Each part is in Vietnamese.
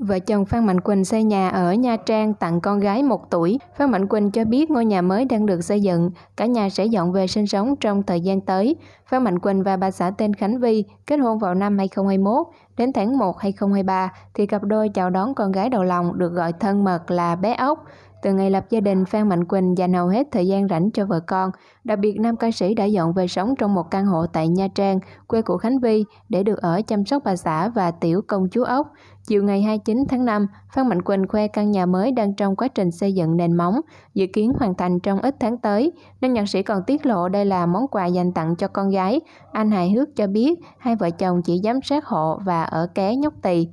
Vợ chồng Phan Mạnh Quỳnh xây nhà ở Nha Trang tặng con gái 1 tuổi. Phan Mạnh Quỳnh cho biết ngôi nhà mới đang được xây dựng, cả nhà sẽ dọn về sinh sống trong thời gian tới. Phan Mạnh Quỳnh và bà xã tên Khánh Vi kết hôn vào năm 2021, đến tháng 1 2023 thì cặp đôi chào đón con gái đầu lòng được gọi thân mật là bé ốc. Từ ngày lập gia đình, Phan Mạnh Quỳnh dành hầu hết thời gian rảnh cho vợ con. Đặc biệt, nam ca sĩ đã dọn về sống trong một căn hộ tại Nha Trang, quê của Khánh Vi, để được ở chăm sóc bà xã và tiểu công chúa ốc. Chiều ngày 29 tháng 5, Phan Mạnh Quỳnh khoe căn nhà mới đang trong quá trình xây dựng nền móng, dự kiến hoàn thành trong ít tháng tới. Nên nhạc sĩ còn tiết lộ đây là món quà dành tặng cho con gái. Anh hài hước cho biết, hai vợ chồng chỉ giám sát hộ và ở ké nhóc tỳ.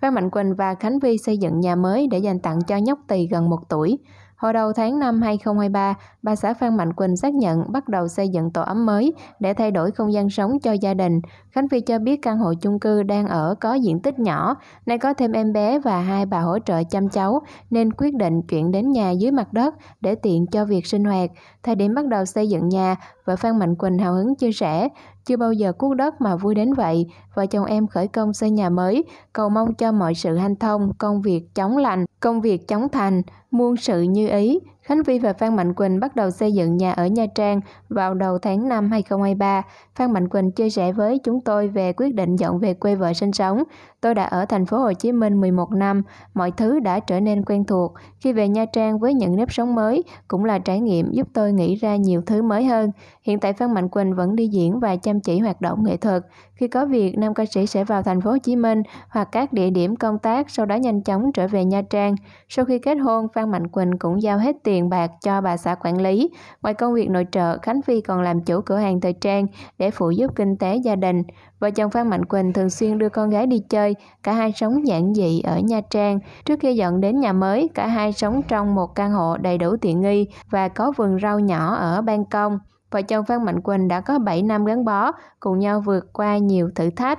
Phan Mạnh Quỳnh và Khánh Vi xây dựng nhà mới để dành tặng cho nhóc tỳ gần 1 tuổi. Hồi đầu tháng 5 2023, bà xã Phan Mạnh Quỳnh xác nhận bắt đầu xây dựng tổ ấm mới để thay đổi không gian sống cho gia đình. Khánh Phi cho biết căn hộ chung cư đang ở có diện tích nhỏ, nay có thêm em bé và hai bà hỗ trợ chăm cháu nên quyết định chuyển đến nhà dưới mặt đất để tiện cho việc sinh hoạt. Thời điểm bắt đầu xây dựng nhà, vợ Phan Mạnh Quỳnh hào hứng chia sẻ, chưa bao giờ cuốc đất mà vui đến vậy. Vợ chồng em khởi công xây nhà mới, cầu mong cho mọi sự hanh thông, công việc chóng lành, công việc chóng thành, muôn sự như ý, Khánh Vy và Phan Mạnh Quỳnh bắt đầu xây dựng nhà ở Nha Trang vào đầu tháng 5 2023. Phan Mạnh Quỳnh chia sẻ với chúng tôi về quyết định dọn về quê vợ sinh sống. Tôi đã ở thành phố Hồ Chí Minh 11 năm, mọi thứ đã trở nên quen thuộc. Khi về Nha Trang với những nếp sống mới cũng là trải nghiệm giúp tôi nghĩ ra nhiều thứ mới hơn. Hiện tại Phan Mạnh Quỳnh vẫn đi diễn và chăm chỉ hoạt động nghệ thuật. Khi có việc, nam ca sĩ sẽ vào thành phố Hồ Chí Minh hoặc các địa điểm công tác, sau đó nhanh chóng trở về Nha Trang. Sau khi kết hôn, Phan Mạnh Quỳnh cũng giao hết tiền tiền bạc cho bà xã quản lý. Ngoài công việc nội trợ, Khánh vi còn làm chủ cửa hàng thời trang để phụ giúp kinh tế gia đình. Vợ chồng Phan Mạnh Quỳnh thường xuyên đưa con gái đi chơi, cả hai sống giản dị ở Nha Trang. Trước khi dọn đến nhà mới, cả hai sống trong một căn hộ đầy đủ tiện nghi và có vườn rau nhỏ ở ban công. Vợ chồng Phan Mạnh Quỳnh đã có 7 năm gắn bó, cùng nhau vượt qua nhiều thử thách.